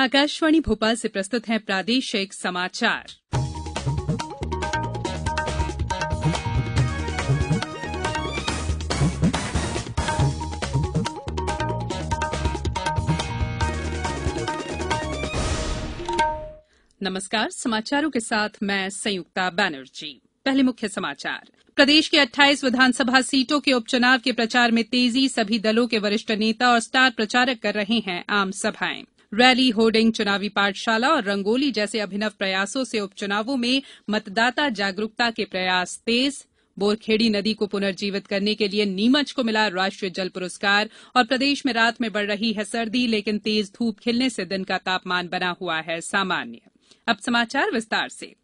आकाशवाणी भोपाल से प्रस्तुत है प्रादेशिक समाचार नमस्कार समाचारों के साथ मैं संयुक्ता बैनर्जी पहले मुख्य समाचार प्रदेश की 28 विधानसभा सीटों के उपचुनाव के प्रचार में तेजी सभी दलों के वरिष्ठ नेता और स्टार प्रचारक कर रहे हैं आम सभाएं रैली होर्डिंग चुनावी पाठशाला और रंगोली जैसे अभिनव प्रयासों से उपचुनावों में मतदाता जागरूकता के प्रयास तेज बोरखेड़ी नदी को पुनर्जीवित करने के लिए नीमच को मिला राष्ट्रीय जल पुरस्कार और प्रदेश में रात में बढ़ रही है सर्दी लेकिन तेज धूप खिलने से दिन का तापमान बना हुआ है सामान्य अब समाचार विस्तार से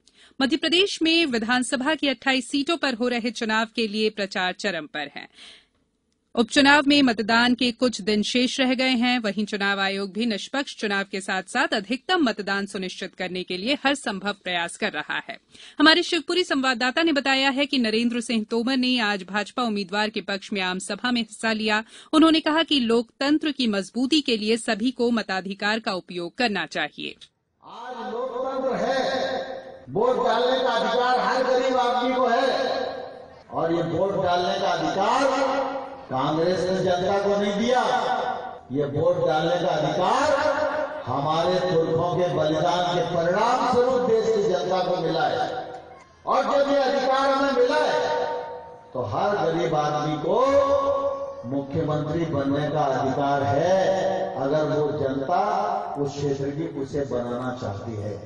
मध्यप्रदेश में विधानसभा की 28 सीटों पर हो रहे चुनाव के लिए प्रचार चरम पर है उपचुनाव में मतदान के कुछ दिन शेष रह गए हैं वहीं चुनाव आयोग भी निष्पक्ष चुनाव के साथ साथ अधिकतम मतदान सुनिश्चित करने के लिए हर संभव प्रयास कर रहा है हमारे शिवपुरी संवाददाता ने बताया है कि नरेंद्र सिंह तोमर ने आज भाजपा उम्मीदवार के पक्ष में आम सभा में हिस्सा लिया उन्होंने कहा कि लोकतंत्र की मजबूती के लिए सभी को मताधिकार का उपयोग करना चाहिए आज लोकतंत्र है वोट डालने का अधिकार हर गरीब आदमी को है और ये वोट डालने का अधिकार कांग्रेस ने जनता को नहीं दिया ये वोट डालने का अधिकार हमारे पुरखों के बलिदान के परिणाम स्वरूप देश की जनता को मिला है और जब ये अधिकार हमें मिला है तो हर गरीब आदमी को मुख्यमंत्री बनने का अधिकार है अगर वो जनता उस क्षेत्र की उसे बनाना चाहती है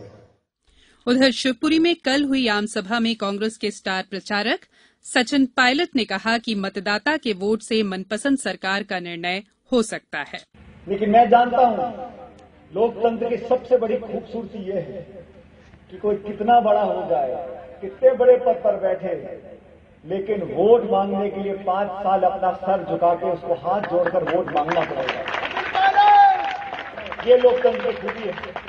उधर शिवपुरी में कल हुई आमसभा में कांग्रेस के स्टार प्रचारक सचिन पायलट ने कहा कि मतदाता के वोट से मनपसंद सरकार का निर्णय हो सकता है लेकिन मैं जानता हूँ लोकतंत्र की सबसे बड़ी खूबसूरती ये है कि कोई कितना बड़ा हो जाए कितने बड़े पद पर बैठे लेकिन वोट मांगने के लिए पांच साल अपना सर झुका के उसको हाथ जोड़कर वोट मांगना पड़ेगा ये लोकतंत्र की खूबी है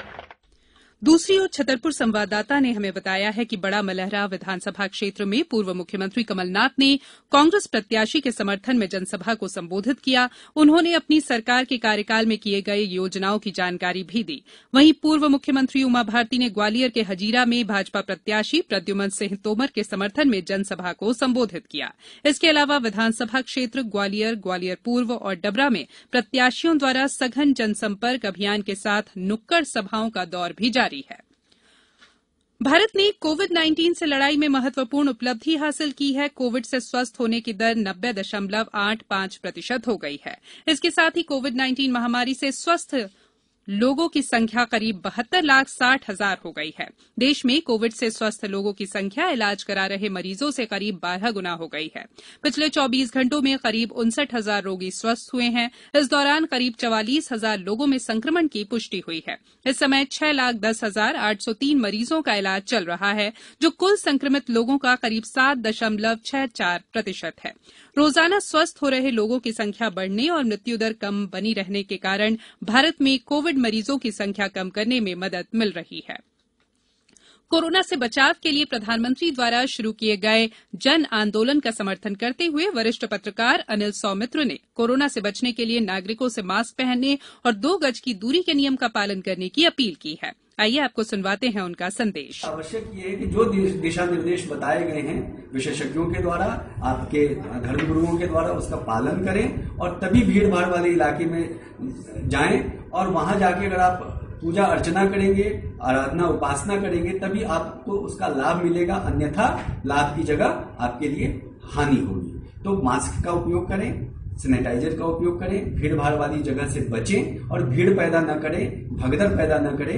दूसरी ओर छतरपुर संवाददाता ने हमें बताया है कि बड़ा मलहरा विधानसभा क्षेत्र में पूर्व मुख्यमंत्री कमलनाथ ने कांग्रेस प्रत्याशी के समर्थन में जनसभा को संबोधित किया उन्होंने अपनी सरकार के कार्यकाल में किए गए योजनाओं की जानकारी भी दी वहीं पूर्व मुख्यमंत्री उमा भारती ने ग्वालियर के हजीरा में भाजपा प्रत्याशी प्रद्युमन सिंह तोमर के समर्थन में जनसभा को संबोधित किया इसके अलावा विधानसभा क्षेत्र ग्वालियर ग्वालियर पूर्व और डबरा में प्रत्याशियों द्वारा सघन जनसंपर्क अभियान के साथ नुक्कड़ सभाओं का दौर भी जारी जारी है भारत ने कोविड नाइन्टीन से लड़ाई में महत्वपूर्ण उपलब्धि हासिल की है कोविड से स्वस्थ होने की दर नब्बे दशमलव आठ पांच प्रतिशत हो गई है इसके साथ ही कोविड नाइन्टीन महामारी से स्वस्थ लोगों की संख्या करीब बहत्तर लाख साठ हजार हो गई है देश में कोविड से स्वस्थ लोगों की संख्या इलाज करा रहे मरीजों से करीब बारह गुना हो गई है पिछले चौबीस घंटों में करीब उनसठ हजार रोगी स्वस्थ हुए हैं इस दौरान करीब चवालीस हजार लोगों में संक्रमण की पुष्टि हुई है इस समय छह लाख दस हजार आठ सौ तीन मरीजों का इलाज चल रहा है जो कुल संक्रमित लोगों का करीब सात दशमलव छह चार प्रतिशत है रोजाना स्वस्थ हो रहे लोगों की संख्या बढ़ने और मृत्यु दर कम बनी रहने के कारण भारत में कोविड मरीजों की संख्या कम करने में मदद मिल रही है कोरोना से बचाव के लिए प्रधानमंत्री द्वारा शुरू किए गए जन आंदोलन का समर्थन करते हुए वरिष्ठ पत्रकार अनिल सौमित्र ने कोरोना से बचने के लिए नागरिकों से मास्क पहनने और दो गज की दूरी के नियम का पालन करने की अपील की है आइए आपको सुनवाते हैं उनका संदेश आवश्यक ये है कि जो दिशा निर्देश बताए गए हैं विशेषज्ञों के द्वारा आपके धर्म गुरुओं के द्वारा उसका पालन करें और तभी भीड़ भाड़ वाले इलाके में जाए और वहां जाके अगर आप पूजा अर्चना करेंगे आराधना उपासना करेंगे तभी आपको उसका लाभ मिलेगा अन्यथा लाभ की जगह आपके लिए हानि होगी तो मास्क का उपयोग करें सैनिटाइजर का उपयोग करें भीड़ भाड़ वाली जगह से बचें और भीड़ पैदा न करें भगदड़ पैदा न करें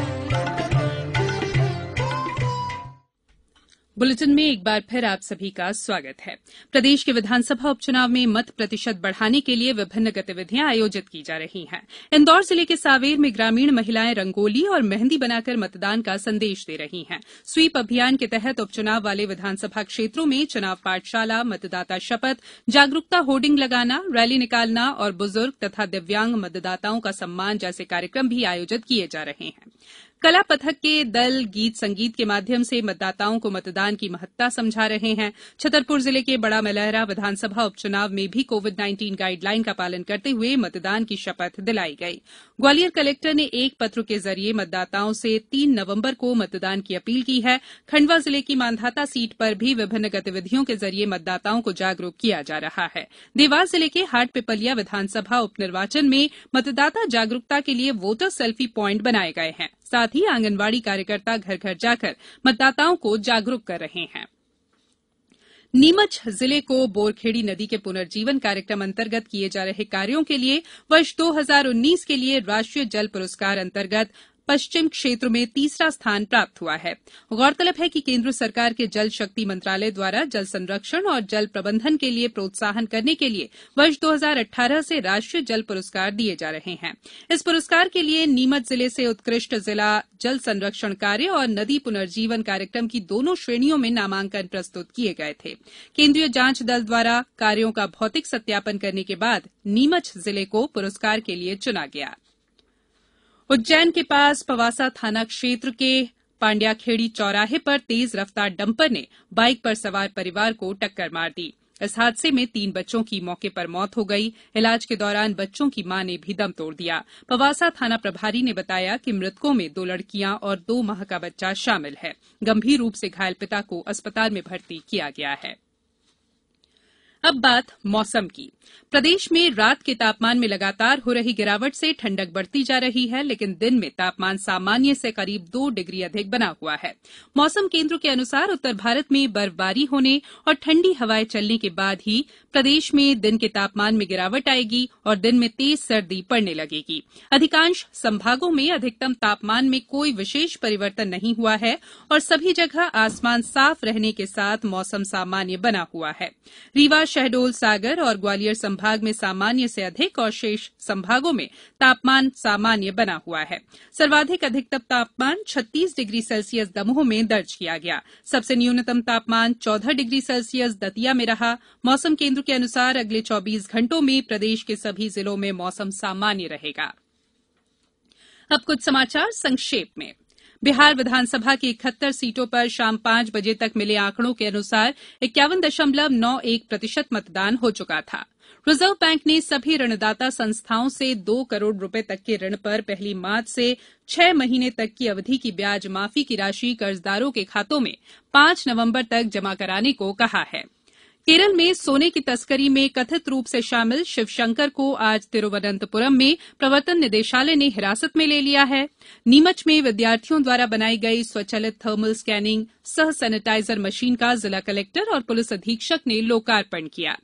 बुलेटिन में एक बार फिर आप सभी का स्वागत है प्रदेश के विधानसभा उपचुनाव में मत प्रतिशत बढ़ाने के लिए विभिन्न गतिविधियां आयोजित की जा रही हैं इंदौर जिले के सावेर में ग्रामीण महिलाएं रंगोली और मेहंदी बनाकर मतदान का संदेश दे रही हैं स्वीप अभियान के तहत उपचुनाव वाले विधानसभा क्षेत्रों में चुनाव पाठशाला मतदाता शपथ जागरूकता होर्डिंग लगाना रैली निकालना और बुजुर्ग तथा दिव्यांग मतदाताओं का सम्मान जैसे कार्यक्रम भी आयोजित किये जा रहे हैं कला पथक के दल गीत संगीत के माध्यम से मतदाताओं को मतदान की महत्ता समझा रहे हैं छतरपुर जिले के बड़ा मलहरा विधानसभा उपचुनाव में भी कोविड नाइन्टीन गाइडलाइन का पालन करते हुए मतदान की शपथ दिलाई गई ग्वालियर कलेक्टर ने एक पत्र के जरिए मतदाताओं से तीन नवम्बर को मतदान की अपील की है खंडवा जिले की मांधाता सीट पर भी विभिन्न गतिविधियों के जरिए मतदाताओं को जागरूक किया जा रहा है देवास जिले के हाट पिपलिया विधानसभा उपनिर्वाचन में मतदाता जागरूकता के लिए वोटर सेल्फी प्वाइंट बनाए गए हैं साथ ही आंगनवाड़ी कार्यकर्ता घर घर जाकर मतदाताओं को जागरूक कर रहे हैं नीमच जिले को बोरखेड़ी नदी के पुनर्जीवन कार्यक्रम अंतर्गत किए जा रहे कार्यों के लिए वर्ष दो हजार उन्नीस के लिए राष्ट्रीय जल पुरस्कार अंतर्गत पश्चिम क्षेत्र में तीसरा स्थान प्राप्त हुआ है गौरतलब है कि केन्द्र सरकार के जल शक्ति मंत्रालय द्वारा जल संरक्षण और जल प्रबंधन के लिए प्रोत्साहन करने के लिए वर्ष दो हजार से राष्ट्रीय जल पुरस्कार दिए जा रहे हैं इस पुरस्कार के लिए नीमच जिले से उत्कृष्ट जिला जल संरक्षण कार्य और नदी पुनर्जीवन कार्यक्रम की दोनों श्रेणियों में नामांकन प्रस्तुत किए गए थे केन्द्रीय जांच दल द्वारा कार्यों का भौतिक सत्यापन करने के बाद नीमच जिले को पुरस्कार के लिए चुना गया है उज्जैन के पास पवासा थाना क्षेत्र के पांड्याखेड़ी चौराहे पर तेज रफ्तार डंपर ने बाइक पर सवार परिवार को टक्कर मार दी इस हादसे में तीन बच्चों की मौके पर मौत हो गई इलाज के दौरान बच्चों की मां ने भी दम तोड़ दिया पवासा थाना प्रभारी ने बताया कि मृतकों में दो लड़कियां और दो माह का बच्चा शामिल है गंभीर रूप से घायल पिता को अस्पताल में भर्ती किया गया है अब बात मौसम की प्रदेश में रात के तापमान में लगातार हो रही गिरावट से ठंडक बढ़ती जा रही है लेकिन दिन में तापमान सामान्य से करीब दो डिग्री अधिक बना हुआ है मौसम केन्द्र के अनुसार उत्तर भारत में बर्फबारी होने और ठंडी हवाएं चलने के बाद ही प्रदेश में दिन के तापमान में गिरावट आएगी और दिन में तेज सर्दी पड़ने लगेगी अधिकांश संभागों में अधिकतम तापमान में कोई विशेष परिवर्तन नहीं हुआ है और सभी जगह आसमान साफ रहने के साथ मौसम सामान्य बना हुआ है रीवा शहडोल सागर और ग्वालियर संभाग में सामान्य से अधिक और शेष संभागों में तापमान सामान्य बना हुआ है सर्वाधिक अधिकतम तापमान छत्तीस डिग्री सेल्सियस दमोह में दर्ज किया गया सबसे न्यूनतम तापमान चौदह डिग्री सेल्सियस दतिया में रहा मौसम केन्द्र के अनुसार अगले चौबीस घंटों में प्रदेश के सभी जिलों में मौसम सामान्य रहेगा अब कुछ समाचार संक्षेप में बिहार विधानसभा की इकहत्तर सीटों पर शाम पांच बजे तक मिले आंकड़ों के अनुसार इक्यावन दशमलव नौ एक प्रतिशत मतदान हो चुका था रिजर्व बैंक ने सभी ऋणदाता संस्थाओं से दो करोड़ रुपए तक के ऋण पर पहली मार्च से छह महीने तक की अवधि की ब्याज माफी की राशि कर्जदारों के खातों में पांच नवम्बर तक जमा कराने को कहा है केरल में सोने की तस्करी में कथित रूप से शामिल शिवशंकर को आज तिरुवनंतपुरम में प्रवर्तन निदेशालय ने हिरासत में ले लिया है नीमच में विद्यार्थियों द्वारा बनाई गई स्वचलित थर्मल स्कैनिंग सह सैनिटाइजर मशीन का जिला कलेक्टर और पुलिस अधीक्षक ने लोकार्पण किया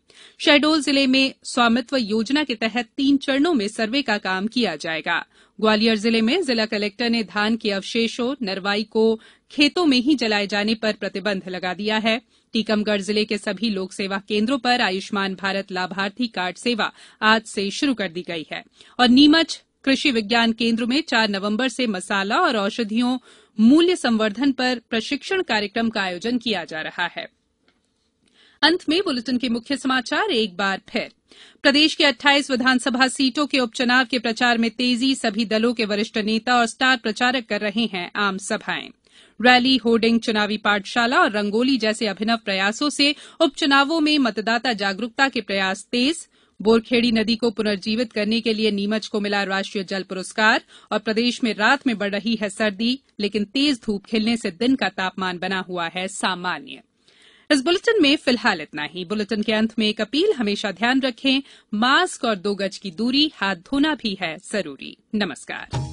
शहडोल जिले में स्वामित्व योजना के तहत तीन चरणों में सर्वे का काम किया जाएगा ग्वालियर जिले में जिला कलेक्टर ने धान के अवशेषों नरवाई को खेतों में ही जलाये जाने पर प्रतिबंध लगा दिया है टीकमगढ़ जिले के सभी लोक सेवा केन्द्रों पर आयुष्मान भारत लाभार्थी कार्ड सेवा आज से शुरू कर दी गई है और नीमच कृषि विज्ञान केन्द्र में चार नवम्बर से मसाला और औषधियों मूल्य संवर्धन पर प्रशिक्षण कार्यक्रम का आयोजन किया जा रहा है अंत में बुलेटिन के मुख्य समाचार एक बार फिर प्रदेश की 28 विधानसभा सीटों के उपचुनाव के प्रचार में तेजी सभी दलों के वरिष्ठ नेता और स्टार प्रचारक कर रहे हैं आम सभाएं रैली होर्डिंग चुनावी पाठशाला और रंगोली जैसे अभिनव प्रयासों से उपचुनावों में मतदाता जागरूकता के प्रयास तेज बोरखेड़ी नदी को पुनर्जीवित करने के लिए नीमच को मिला राष्ट्रीय जल पुरस्कार और प्रदेश में रात में बढ़ रही है सर्दी लेकिन तेज धूप खिलने से दिन का तापमान बना हुआ है सामान्य इस बुलेटिन में फिलहाल इतना ही बुलेटिन के अंत में एक अपील हमेशा ध्यान रखें मास्क और दो गज की दूरी हाथ धोना भी है जरूरी नमस्कार